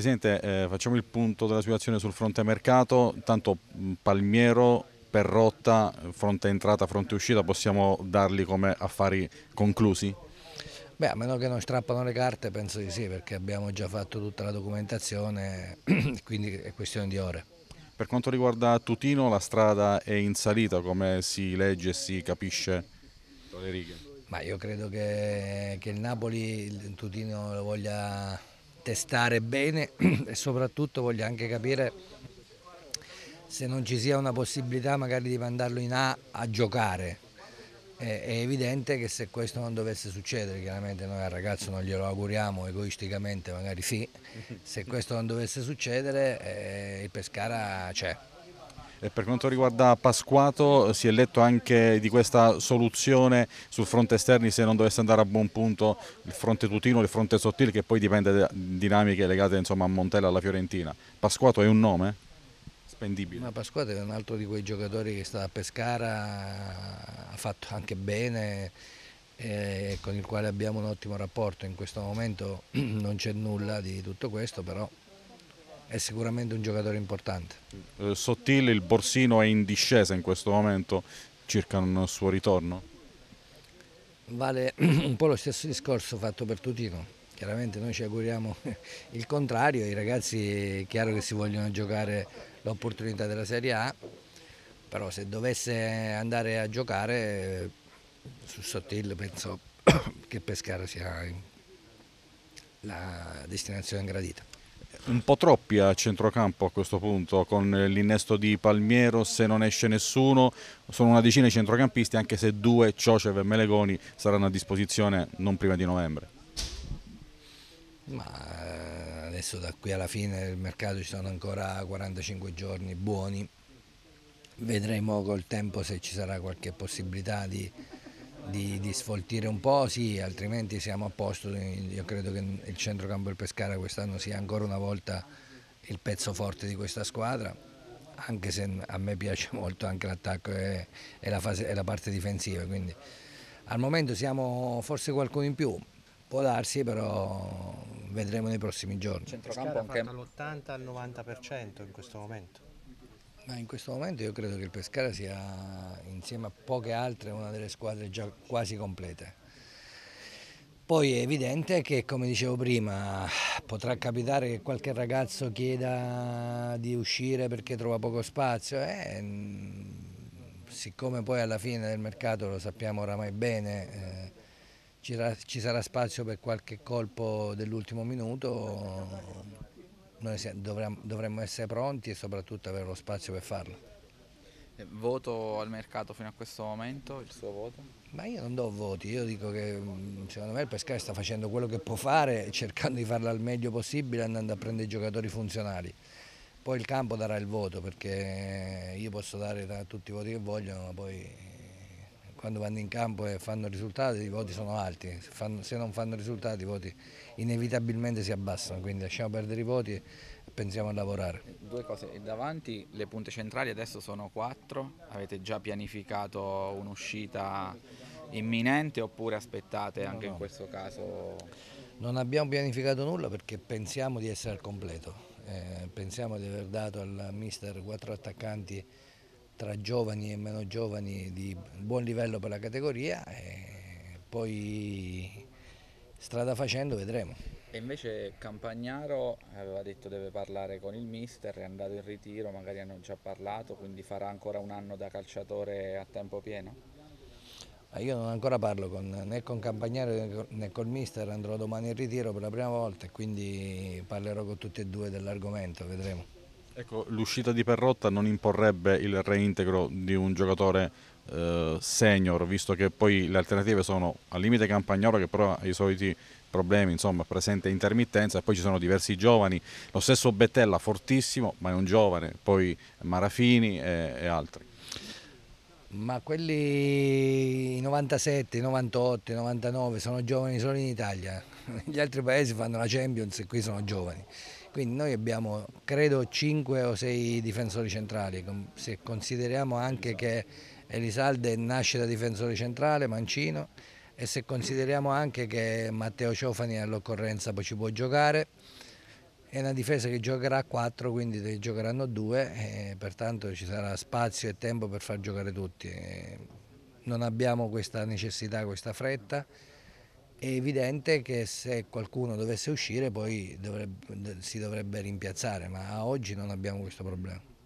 Presidente, eh, facciamo il punto della situazione sul fronte mercato, tanto mm, Palmiero, Perrotta, eh, fronte entrata, fronte uscita, possiamo darli come affari conclusi? Beh, a meno che non strappano le carte penso di sì, perché abbiamo già fatto tutta la documentazione, quindi è questione di ore. Per quanto riguarda Tutino, la strada è in salita, come si legge e si capisce tra le righe? Ma io credo che, che il Napoli, il Tutino lo voglia testare bene e soprattutto voglio anche capire se non ci sia una possibilità magari di mandarlo in A a giocare. È, evidente che se questo non dovesse succedere, chiaramente noi al ragazzo non glielo auguriamo, egoisticamente magari sì, se questo non dovesse succedere eh, il Pescara c'è. E per quanto riguarda Pasquato si è letto anche di questa soluzione sul fronte esterni se non dovesse andare a buon punto il fronte tutino, il fronte sottile che poi dipende da dinamiche legate insomma, a Montella, alla Fiorentina. Pasquato è un nome? Spendibile. Ma Pasquato è un altro di quei giocatori che sta a Pescara, ha fatto anche bene eh, con il quale abbiamo un ottimo rapporto. In questo momento non c'è nulla di tutto questo, però è sicuramente un giocatore importante. Eh, Sottile, il Borsino è in discesa in questo momento circa un suo ritorno? Vale un po' lo stesso discorso fatto per Tutino. Chiaramente noi ci auguriamo il contrario, i ragazzi è chiaro che si vogliono giocare l'opportunità della Serie A, però se dovesse andare a giocare su Sottil penso che Pescara sia la destinazione gradita un po' troppi a centrocampo a questo punto con l'innesto di Palmiero se non esce nessuno sono una decina di centrocampisti anche se due, Ciocev e Melegoni saranno a disposizione non prima di novembre ma eh, adesso da qui alla fine del mercato ci sono ancora 45 giorni buoni vedremo col tempo se ci sarà qualche possibilità di di, di, sfoltire un po', sì, altrimenti siamo a posto. Io credo che il centrocampo del Pescara quest'anno sia ancora una volta il pezzo forte di questa squadra, anche se a me piace molto anche l'attacco e, e, la e, la, parte difensiva. Quindi al momento siamo forse qualcuno in più, può darsi, però vedremo nei prossimi giorni. Il centrocampo anche... l'80 90% in questo momento. Ma in questo momento io credo che il Pescara sia insieme a poche altre una delle squadre già quasi complete. Poi è evidente che, come dicevo prima, potrà capitare che qualche ragazzo chieda di uscire perché trova poco spazio. Eh, mm, siccome poi alla fine del mercato lo sappiamo oramai bene, eh, ci, ci sarà spazio per qualche colpo dell'ultimo minuto, noi dovremmo, essere pronti e soprattutto avere lo spazio per farlo. Eh, voto al mercato fino a questo momento, il suo voto? Ma io non do voti, io dico che mm, secondo me il Pescara sta facendo quello che può fare, cercando di farlo al meglio possibile, andando a prendere i giocatori funzionali. Poi il campo darà il voto, perché io posso dare tutti i voti che vogliono, ma poi quando vanno in campo e fanno risultati i voti sono alti, se, fanno, se, non fanno risultati i voti inevitabilmente si abbassano, quindi lasciamo perdere i voti e pensiamo a lavorare. Due cose, davanti le punte centrali adesso sono quattro, avete già pianificato un'uscita imminente oppure aspettate anche no, no. in questo caso? Non abbiamo pianificato nulla perché pensiamo di essere al completo, eh, pensiamo di aver dato al mister quattro attaccanti tra giovani e meno giovani di buon livello per la categoria e poi strada facendo vedremo. E invece Campagnaro aveva detto deve parlare con il mister, è andato in ritiro, magari non ci ha parlato, quindi farà ancora un anno da calciatore a tempo pieno? io non ancora parlo con, né con Campagnaro né col mister, andrò domani in ritiro per la prima volta e quindi parlerò con tutti e due dell'argomento, vedremo. Ecco, l'uscita di Perrotta non imporrebbe il reintegro di un giocatore eh, senior, visto che poi le alternative sono al limite Campagnolo che però ha i soliti problemi, insomma, presente intermittenza e poi ci sono diversi giovani, lo stesso Bettella fortissimo, ma è un giovane, poi Marafini e, e altri. Ma quelli 97, 98, 99 sono giovani solo in Italia, negli altri paesi fanno la Champions e qui sono giovani. Quindi noi abbiamo credo 5 o 6 difensori centrali, se consideriamo anche che Elisalde nasce da difensore centrale, Mancino, e se consideriamo anche che Matteo Ciofani all'occorrenza ci può giocare, è una difesa che giocherà a 4, quindi giocheranno 2, pertanto ci sarà spazio e tempo per far giocare tutti. Non abbiamo questa necessità, questa fretta è evidente che se qualcuno dovesse uscire poi dovrebbe, si dovrebbe rimpiazzare, ma oggi non abbiamo questo problema.